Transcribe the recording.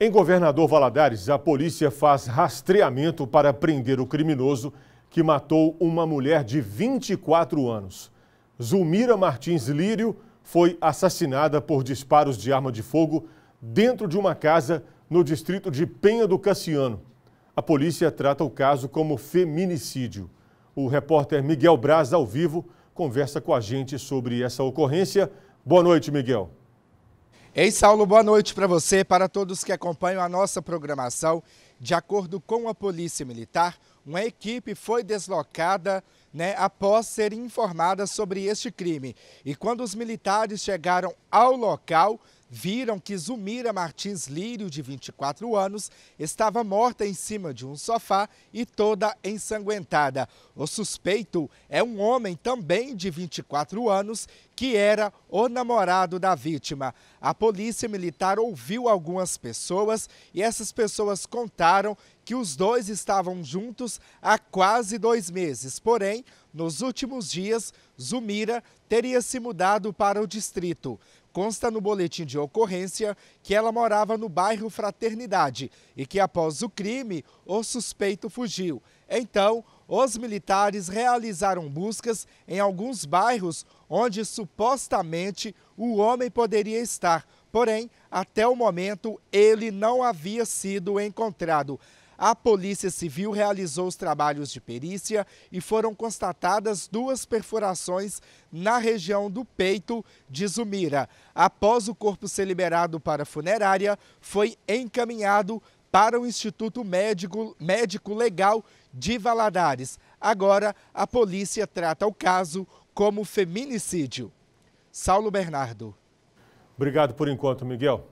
Em Governador Valadares, a polícia faz rastreamento para prender o criminoso que matou uma mulher de 24 anos. Zulmira Martins Lírio foi assassinada por disparos de arma de fogo dentro de uma casa no distrito de Penha do Cassiano. A polícia trata o caso como feminicídio. O repórter Miguel Braz, ao vivo, conversa com a gente sobre essa ocorrência. Boa noite, Miguel. Ei, Saulo, boa noite para você, para todos que acompanham a nossa programação. De acordo com a Polícia Militar, uma equipe foi deslocada né, após ser informada sobre este crime. E quando os militares chegaram ao local, viram que Zumira Martins Lírio, de 24 anos, estava morta em cima de um sofá e toda ensanguentada. O suspeito é um homem também de 24 anos que era o namorado da vítima a polícia militar ouviu algumas pessoas e essas pessoas contaram que os dois estavam juntos há quase dois meses. Porém, nos últimos dias, Zumira teria se mudado para o distrito. Consta no boletim de ocorrência que ela morava no bairro Fraternidade e que após o crime, o suspeito fugiu. Então, os militares realizaram buscas em alguns bairros onde supostamente o homem poderia estar. Porém, até o momento, ele não havia sido encontrado. A Polícia Civil realizou os trabalhos de perícia e foram constatadas duas perfurações na região do peito de Zumira. Após o corpo ser liberado para a funerária, foi encaminhado para o Instituto Médico, Médico Legal de Valadares. Agora, a polícia trata o caso como feminicídio. Saulo Bernardo. Obrigado por enquanto, Miguel.